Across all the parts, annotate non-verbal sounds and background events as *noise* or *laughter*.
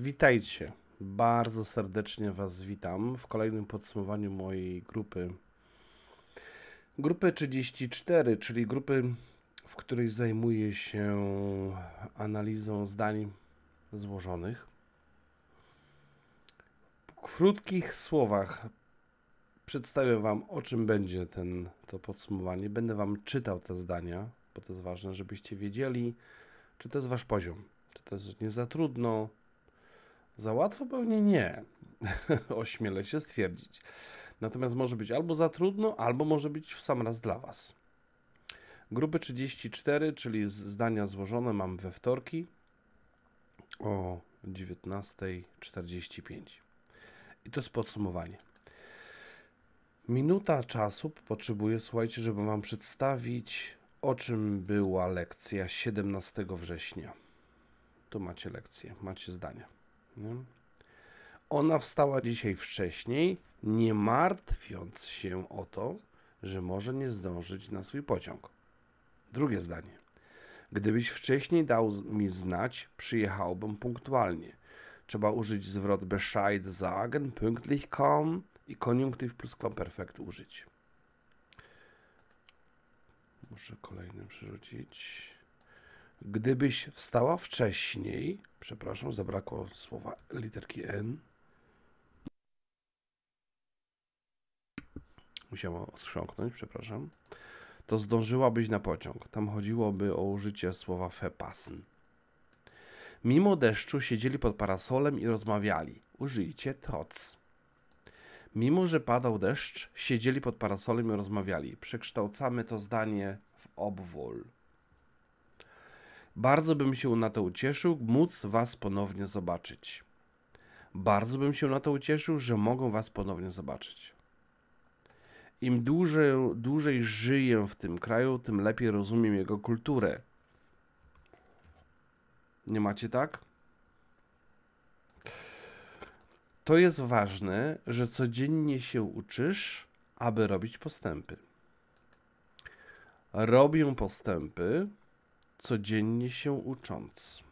Witajcie. Bardzo serdecznie Was witam w kolejnym podsumowaniu mojej grupy. Grupy 34, czyli grupy, w której zajmuję się analizą zdań złożonych. W krótkich słowach przedstawię Wam, o czym będzie ten, to podsumowanie. Będę Wam czytał te zdania, bo to jest ważne, żebyście wiedzieli, czy to jest Wasz poziom, czy to jest nie za trudno, za łatwo pewnie nie, *laughs* ośmielę się stwierdzić. Natomiast może być albo za trudno, albo może być w sam raz dla Was. Grupy 34, czyli zdania złożone mam we wtorki o 19.45. I to jest podsumowanie. Minuta czasu potrzebuję, słuchajcie, żeby Wam przedstawić, o czym była lekcja 17 września. Tu macie lekcję, macie zdania. Nie? Ona wstała dzisiaj wcześniej, nie martwiąc się o to, że może nie zdążyć na swój pociąg. Drugie zdanie. Gdybyś wcześniej dał mi znać, przyjechałbym punktualnie. Trzeba użyć zwrot Bescheid sagen, pünktlich kommen i koniunktyw plus komperfekt użyć. Muszę kolejny przerzucić. Gdybyś wstała wcześniej, przepraszam, zabrakło słowa literki N. Musiała odchrząknąć, przepraszam. To zdążyłabyś na pociąg. Tam chodziłoby o użycie słowa fepasen. Mimo deszczu siedzieli pod parasolem i rozmawiali. Użyjcie toc. Mimo, że padał deszcz, siedzieli pod parasolem i rozmawiali. Przekształcamy to zdanie w obwól. Bardzo bym się na to ucieszył, móc Was ponownie zobaczyć. Bardzo bym się na to ucieszył, że mogą Was ponownie zobaczyć. Im dłużej, dłużej żyję w tym kraju, tym lepiej rozumiem jego kulturę. Nie macie tak? To jest ważne, że codziennie się uczysz, aby robić postępy. Robię postępy, codziennie się ucząc.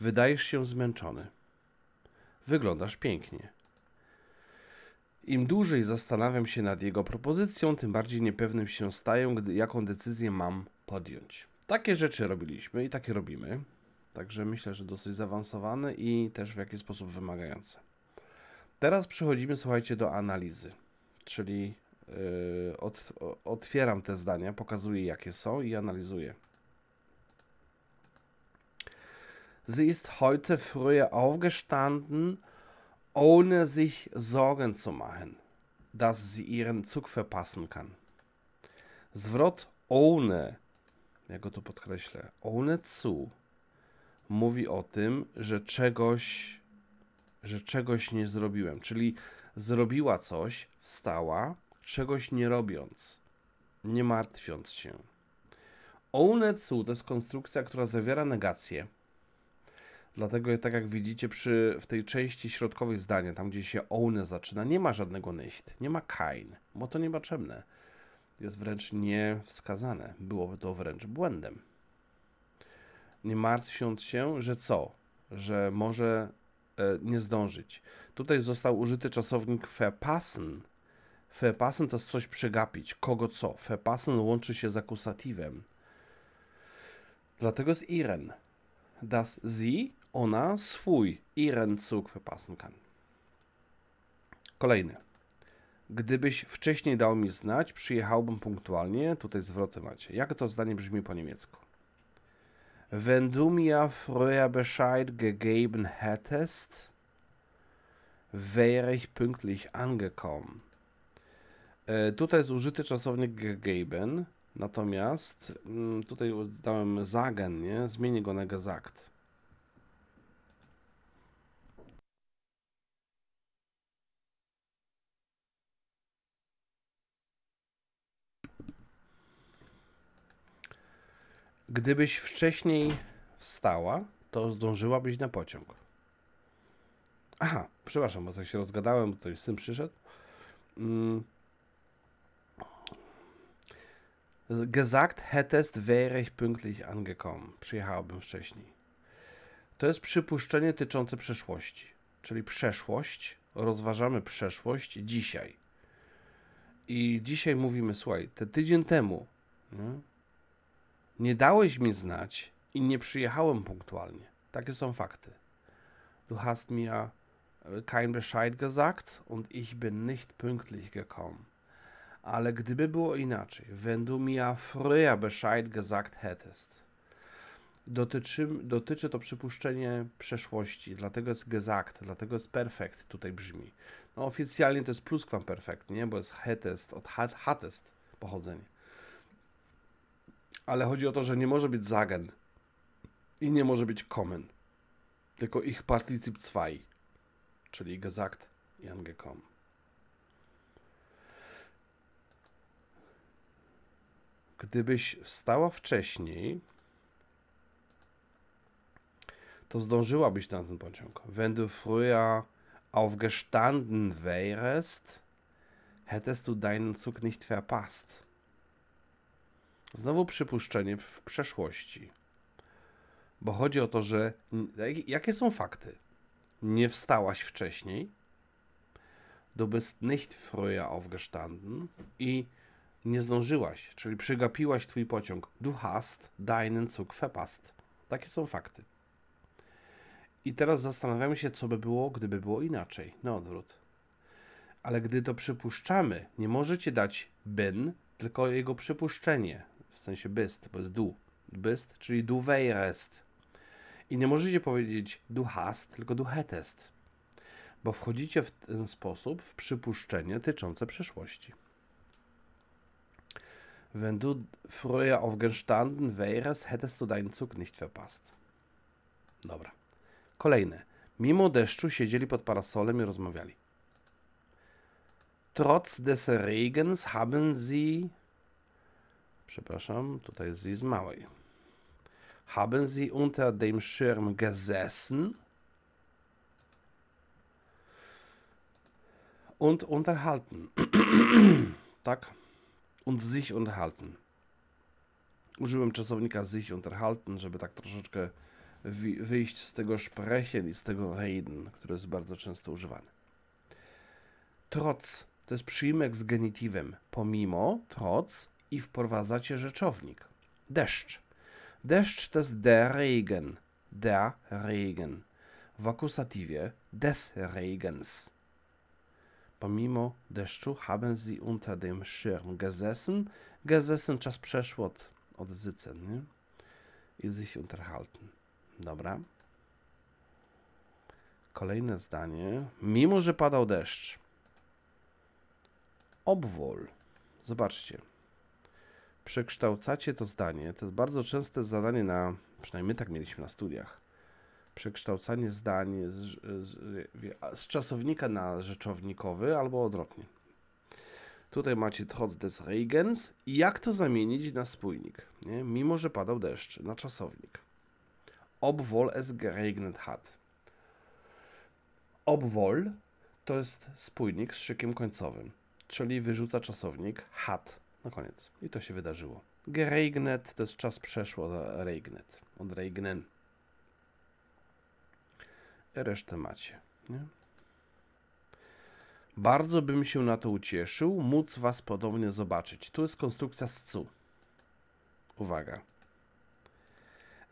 Wydajesz się zmęczony. Wyglądasz pięknie. Im dłużej zastanawiam się nad jego propozycją, tym bardziej niepewnym się staję, gdy, jaką decyzję mam podjąć. Takie rzeczy robiliśmy i takie robimy. Także myślę, że dosyć zaawansowane i też w jakiś sposób wymagające. Teraz przechodzimy, słuchajcie, do analizy, czyli Yy, otwieram te zdania, pokazuję jakie są i analizuję. Sie ist heute früh aufgestanden, ohne sich Sorgen zu machen, dass sie ihren Zug verpassen kann. Zwrot ohne, ja go tu podkreślę, ohne zu, mówi o tym, że czegoś, że czegoś nie zrobiłem. Czyli zrobiła coś, wstała, czegoś nie robiąc, nie martwiąc się. Ounetsu to jest konstrukcja, która zawiera negację. Dlatego, tak jak widzicie, przy, w tej części środkowej zdania, tam gdzie się one zaczyna, nie ma żadnego nicht, nie ma kain, bo to niebaczemne. Jest wręcz niewskazane. Byłoby to wręcz błędem. Nie martwiąc się, że co? Że może e, nie zdążyć. Tutaj został użyty czasownik verpassen, Fepasen to jest coś przegapić, kogo co. Fepasen łączy się z akusatywem, Dlatego jest Iren. Das sie, ona, swój. Iren Zug verpassen kann. Kolejny. Gdybyś wcześniej dał mi znać, przyjechałbym punktualnie. Tutaj zwroty macie. Jak to zdanie brzmi po niemiecku? Wenn du mir früher Bescheid gegeben hättest, wäre ich pünktlich angekommen. E, tutaj jest użyty czasownik gegeben, natomiast mm, tutaj dałem zagen, nie? Zmienię go na gesagt. Gdybyś wcześniej wstała, to zdążyłabyś na pociąg. Aha, przepraszam, bo tak się rozgadałem, bo ktoś z tym przyszedł. Mm. gesagt hättest, wäre ich pünktlich angekommen. Przyjechałbym wcześniej. To jest przypuszczenie tyczące przeszłości. Czyli przeszłość, rozważamy przeszłość dzisiaj. I dzisiaj mówimy, słuchaj, te tydzień temu nie, nie dałeś mi znać i nie przyjechałem punktualnie. Takie są fakty. Du hast mir äh, kein Bescheid gesagt und ich bin nicht pünktlich gekommen. Ale gdyby było inaczej, wenn du mir früher Bescheid gesagt hättest. Dotyczy, dotyczy to przypuszczenie przeszłości, dlatego jest gesagt, dlatego jest perfekt tutaj brzmi. No oficjalnie to jest pluskwamperfekt, nie? Bo jest hetest, od hetest pochodzenie. Ale chodzi o to, że nie może być zagen i nie może być kommen, tylko ich particip zwei, czyli gesagt i angekommen. Gdybyś wstała wcześniej, to zdążyłabyś na ten pociąg. Wenn du früher aufgestanden wärest, hättest du deinen Zug nicht verpasst. Znowu przypuszczenie w przeszłości. Bo chodzi o to, że jakie są fakty? Nie wstałaś wcześniej, du bist nicht früher aufgestanden i nie zdążyłaś, czyli przygapiłaś twój pociąg. Du hast deinen Zug verpasst. Takie są fakty. I teraz zastanawiamy się, co by było, gdyby było inaczej, na no, odwrót. Ale gdy to przypuszczamy, nie możecie dać bin, tylko jego przypuszczenie, w sensie byst, bo jest du. Byst, czyli du wejrest. I nie możecie powiedzieć du hast, tylko du hetest, bo wchodzicie w ten sposób w przypuszczenie tyczące przyszłości. Wenn du früher aufgestanden wärest, hättest du deinen Zug nicht verpasst. Dobra. Kolejne. Mimo deszczu siedzieli pod parasolem i rozmawiali. Trotz des Regens haben sie... Przepraszam, tutaj jest sie z małej. Haben sie unter dem Schirm gesessen und unterhalten. *clears throat* tak. und sich unterhalten. Użyłem czasownika sich unterhalten, żeby tak troszeczkę wyjść z tego sprechen i z tego reden, które jest bardzo często używane. Troc to jest przyjmek z genitywem pomimo, troc i wprowadzacie rzeczownik. Deszcz. Deszcz to jest der Regen. Der Regen. W akusatywie des Regens pomimo deszczu haben sie unter dem Schirm gesessen. Gesessen, czas przeszłod od sitzen, nie? I sich unterhalten. Dobra. Kolejne zdanie. Mimo, że padał deszcz. Obwol. Zobaczcie. Przekształcacie to zdanie. To jest bardzo częste zadanie na, przynajmniej my tak mieliśmy na studiach przekształcanie zdań z, z, z, czasownika na rzeczownikowy albo odwrotnie. Tutaj macie trotz des Regens i jak to zamienić na spójnik, nie? mimo że padał deszcz, na czasownik. Obwol es geregnet hat. Obwol to jest spójnik z szykiem końcowym, czyli wyrzuca czasownik hat na koniec. I to się wydarzyło. Geregnet to jest czas przeszło od regnet, od regnen resztę macie. Nie? Bardzo bym się na to ucieszył, móc was podobnie zobaczyć. Tu jest konstrukcja z cu. Uwaga.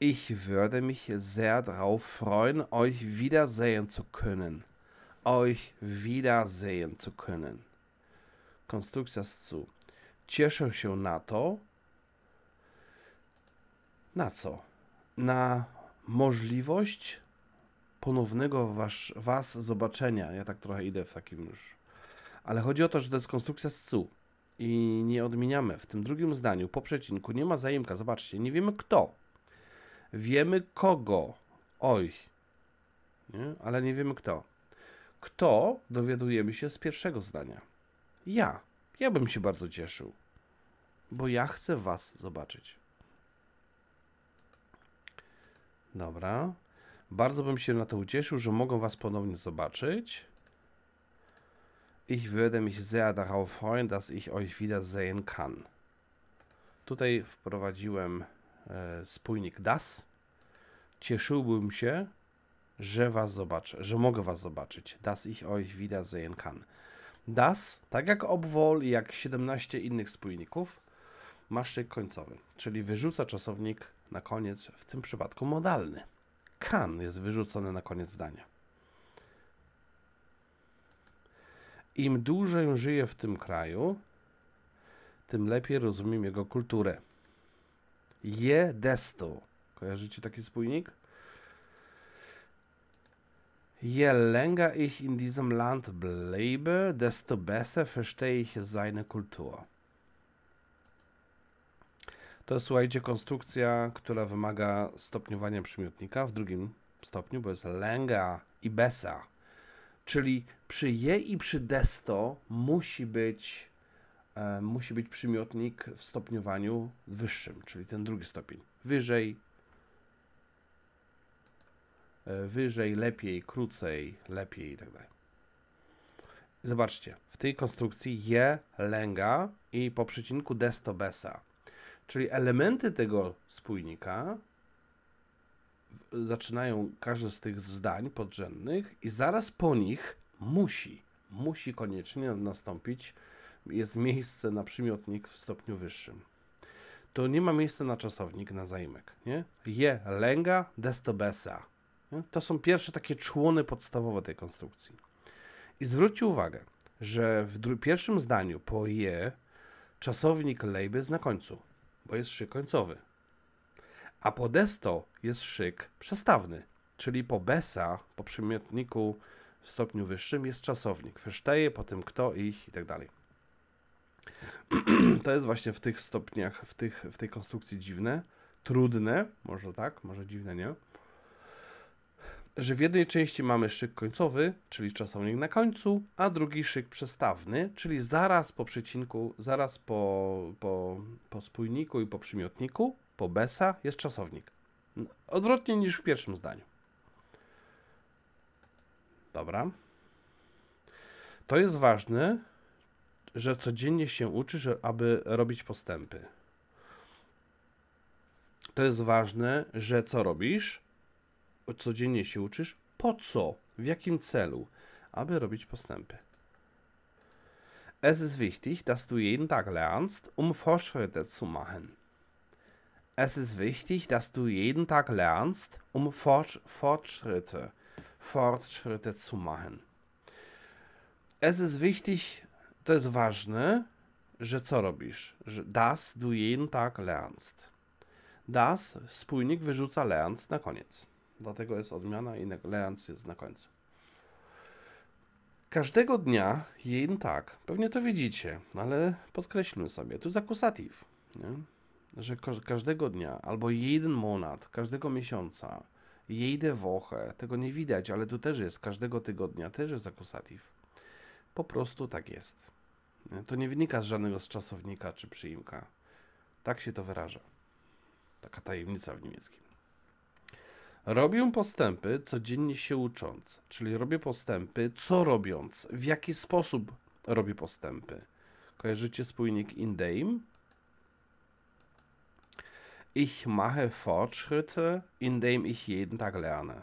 Ich würde mich sehr drauf freuen, euch wiedersehen zu können. Euch wiedersehen zu können. Konstrukcja z cu. Cieszę się na to. Na co? Na możliwość ponownego was, was zobaczenia. Ja tak trochę idę w takim już. Ale chodzi o to, że to jest konstrukcja z cu. I nie odmieniamy. W tym drugim zdaniu, po przecinku, nie ma zaimka. Zobaczcie, nie wiemy kto. Wiemy kogo. Oj. Nie? Ale nie wiemy kto. Kto dowiadujemy się z pierwszego zdania. Ja. Ja bym się bardzo cieszył. Bo ja chcę was zobaczyć. Dobra. Bardzo bym się na to ucieszył, że mogę Was ponownie zobaczyć. Ich würde mich sehr darauf freuen, dass ich euch wiedersehen kann. Tutaj wprowadziłem e, spójnik das. Cieszyłbym się, że was zobaczę, że mogę was zobaczyć. Das ich euch wiedersehen kann. Das, tak jak obwol i jak 17 innych spójników, ma szyk końcowy, czyli wyrzuca czasownik na koniec, w tym przypadku modalny can jest wyrzucone na koniec zdania. Im dłużej żyję w tym kraju, tym lepiej rozumiem jego kulturę. Je desto. Kojarzycie taki spójnik? Je länger ich in diesem Land bleibe, desto besser verstehe ich seine Kultur. To jest, słuchajcie, konstrukcja, która wymaga stopniowania przymiotnika w drugim stopniu, bo jest lęga i besa. Czyli przy je i przy desto musi być, e, musi być przymiotnik w stopniowaniu wyższym, czyli ten drugi stopień. Wyżej, e, wyżej, lepiej, krócej, lepiej i tak dalej. Zobaczcie, w tej konstrukcji je lęga i po przecinku desto besa. Czyli elementy tego spójnika zaczynają każde z tych zdań podrzędnych i zaraz po nich musi, musi koniecznie nastąpić, jest miejsce na przymiotnik w stopniu wyższym. To nie ma miejsca na czasownik, na zajmek, nie? Je lęga desto besa. To są pierwsze takie człony podstawowe tej konstrukcji. I zwróćcie uwagę, że w pierwszym zdaniu po je czasownik lejby jest na końcu bo jest szyk końcowy. A podesto jest szyk przestawny, czyli po besa, po przymiotniku w stopniu wyższym jest czasownik. Verstehe, potem kto, ich i tak dalej. *clears throat* To jest właśnie w tych stopniach, w, tych, w tej konstrukcji dziwne, trudne, może tak, może dziwne nie że w jednej części mamy szyk końcowy, czyli czasownik na końcu, a drugi szyk przestawny, czyli zaraz po przecinku, zaraz po, po, po spójniku i po przymiotniku, po besa jest czasownik. Odwrotnie niż w pierwszym zdaniu. Dobra. To jest ważne, że codziennie się uczy, że, aby robić postępy. To jest ważne, że co robisz? codziennie się uczysz? Po co? W jakim celu? Aby robić postępy. Es ist wichtig, dass du jeden Tag lernst, um Fortschritte zu machen. Es ist wichtig, dass du jeden Tag lernst, um Fortschritte, Fortschritte zu machen. Es ist wichtig, to jest ważne, że co robisz? Że das du jeden Tag lernst. Das spójnik wyrzuca lernst na koniec. Dlatego jest odmiana i Leans jest na końcu. Każdego dnia jeden tak, pewnie to widzicie, ale podkreślmy sobie, tu jest że każdego dnia, albo jeden monat, każdego miesiąca, jejde woche, tego nie widać, ale tu też jest, każdego tygodnia też jest akusatyw. Po prostu tak jest. To nie wynika z żadnego z czasownika czy przyimka. Tak się to wyraża. Taka tajemnica w niemieckim. Robią postępy codziennie się ucząc, czyli robię postępy co robiąc, w jaki sposób robię postępy. Kojarzycie spójnik in dem? Ich mache Fortschritte, indem ich jeden Tag lerne.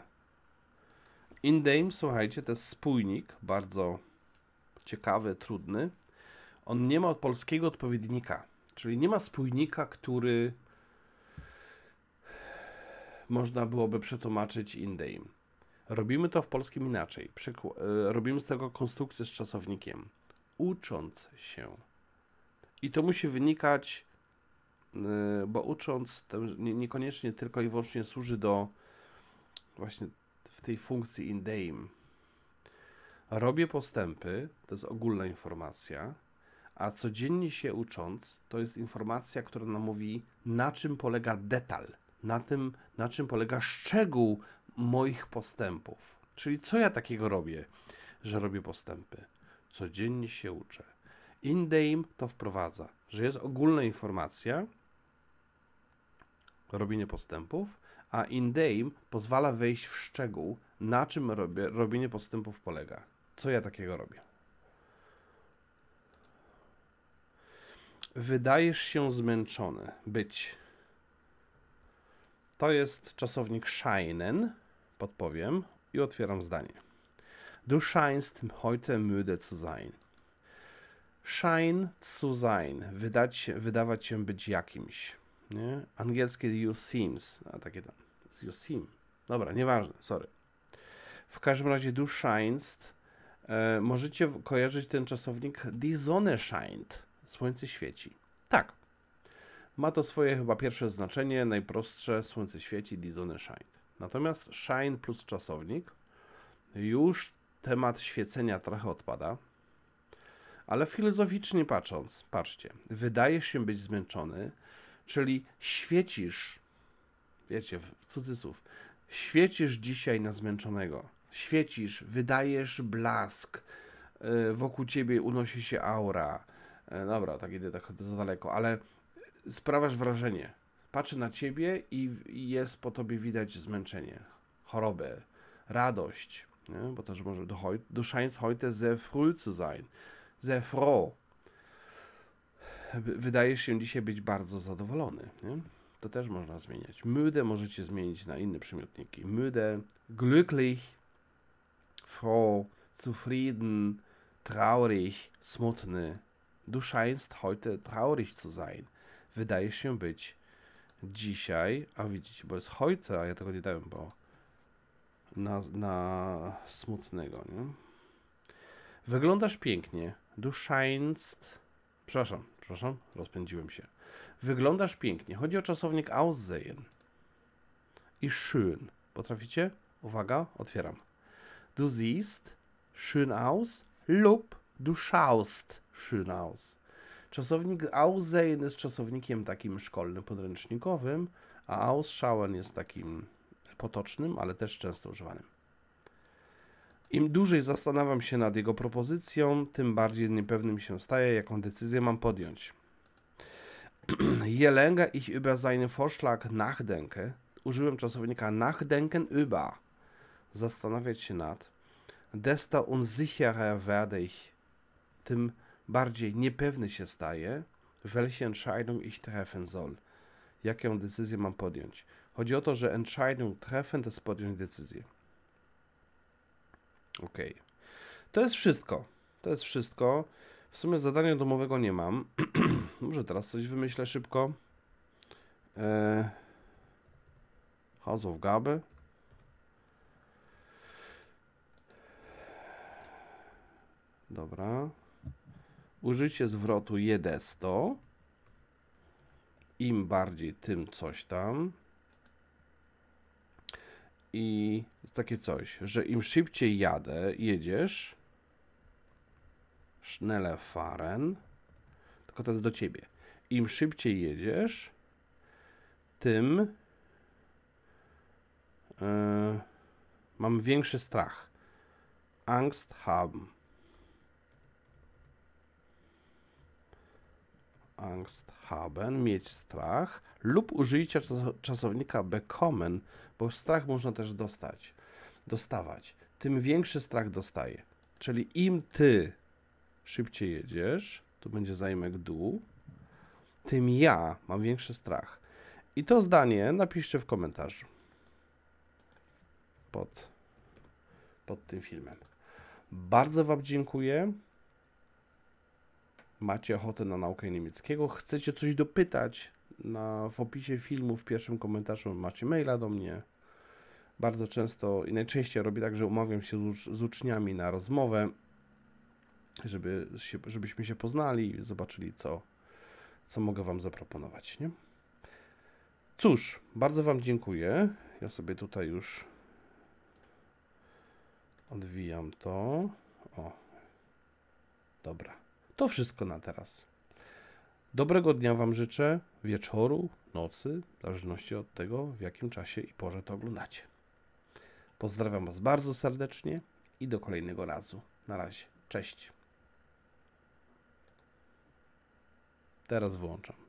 Indem, słuchajcie, to jest spójnik, bardzo ciekawy, trudny. On nie ma polskiego odpowiednika, czyli nie ma spójnika, który można byłoby przetłumaczyć indyjm. Robimy to w polskim inaczej. Przykł e, robimy z tego konstrukcję z czasownikiem. Ucząc się. I to musi wynikać, e, bo ucząc niekoniecznie tylko i wyłącznie służy do właśnie w tej funkcji indeim. Robię postępy, to jest ogólna informacja, a codziennie się ucząc, to jest informacja, która nam mówi, na czym polega detal na tym, na czym polega szczegół moich postępów. Czyli co ja takiego robię, że robię postępy? Codziennie się uczę. Indeim to wprowadza, że jest ogólna informacja, robienie postępów, a Indeim pozwala wejść w szczegół, na czym robię, robienie postępów polega. Co ja takiego robię? Wydajesz się zmęczony. Być to jest czasownik scheinen, podpowiem i otwieram zdanie. Du scheinst heute müde zu sein. Shine zu sein, wydać, wydawać się być jakimś. Nie? Angielskie you seems, a takie tam, you seem. Dobra, nieważne, sorry. W każdym razie du scheinst, e, możecie kojarzyć ten czasownik die Sonne scheint, słońce świeci. Tak, ma to swoje chyba pierwsze znaczenie, najprostsze słońce świeci, Dizony Shine. Natomiast Shine plus czasownik już temat świecenia trochę odpada. Ale filozoficznie patrząc, patrzcie, wydajesz się być zmęczony, czyli świecisz, wiecie, w cudzysłów, świecisz dzisiaj na zmęczonego. Świecisz, wydajesz blask, e, wokół ciebie unosi się aura. E, dobra, tak idę tak za daleko, ale sprawiasz wrażenie. Patrzy na ciebie i jest po tobie widać zmęczenie, chorobę, radość, nie? bo też może du, du scheinst heute sehr früh zu sein, sehr froh. Wydajesz się dzisiaj być bardzo zadowolony. Nie? To też można zmieniać. Müde możecie zmienić na inne przymiotniki. Müde, glücklich, froh, zufrieden, traurig, smutny. Du scheinst heute traurig zu sein wydaje się być dzisiaj, a widzicie, bo jest hojca, a ja tego nie dałem, bo na, na smutnego, nie? Wyglądasz pięknie. Du scheinst... Przepraszam, przepraszam, rozpędziłem się. Wyglądasz pięknie. Chodzi o czasownik aussehen. I schön. Potraficie? Uwaga, otwieram. Du siehst schön aus lub du schaust schön aus. Czasownik Ausein jest czasownikiem takim szkolnym, podręcznikowym, a Ausschauen jest takim potocznym, ale też często używanym. Im dłużej zastanawiam się nad jego propozycją, tym bardziej niepewnym się staje, jaką decyzję mam podjąć. *clears throat* Je länger ich über seinen Vorschlag nachdenke, użyłem czasownika nachdenken über, zastanawiać się nad, desto unsicherer werde ich, tym bardziej niepewny się staje, welche Entscheidung ich treffen soll. Jaką decyzję mam podjąć? Chodzi o to, że Entscheidung treffen to jest podjąć decyzję. Ok. To jest wszystko. To jest wszystko. W sumie zadania domowego nie mam. *clears throat* Może teraz coś wymyślę szybko. Eee, House of Gabe. Dobra użycie zwrotu jedesto, im bardziej, tym coś tam. I takie coś, że im szybciej jadę, jedziesz, schnelle fahren, tylko to jest do ciebie. Im szybciej jedziesz, tym yy, mam większy strach. Angst haben. Angst haben, mieć strach, lub użyjcie czasownika bekommen, bo strach można też dostać, dostawać. Tym większy strach dostaje. Czyli im ty szybciej jedziesz, tu będzie zajmek dół, tym ja mam większy strach. I to zdanie napiszcie w komentarzu pod, pod tym filmem. Bardzo Wam dziękuję macie ochotę na naukę niemieckiego, chcecie coś dopytać, na, w opisie filmu, w pierwszym komentarzu macie maila do mnie. Bardzo często i najczęściej robię tak, że umawiam się z, z uczniami na rozmowę, żeby się, żebyśmy się poznali i zobaczyli, co, co mogę Wam zaproponować. Nie? Cóż, bardzo Wam dziękuję. Ja sobie tutaj już odwijam to. O, dobra. To wszystko na teraz. Dobrego dnia Wam życzę, wieczoru, nocy, w zależności od tego, w jakim czasie i porze to oglądacie. Pozdrawiam Was bardzo serdecznie i do kolejnego razu. Na razie. Cześć. Teraz włączam.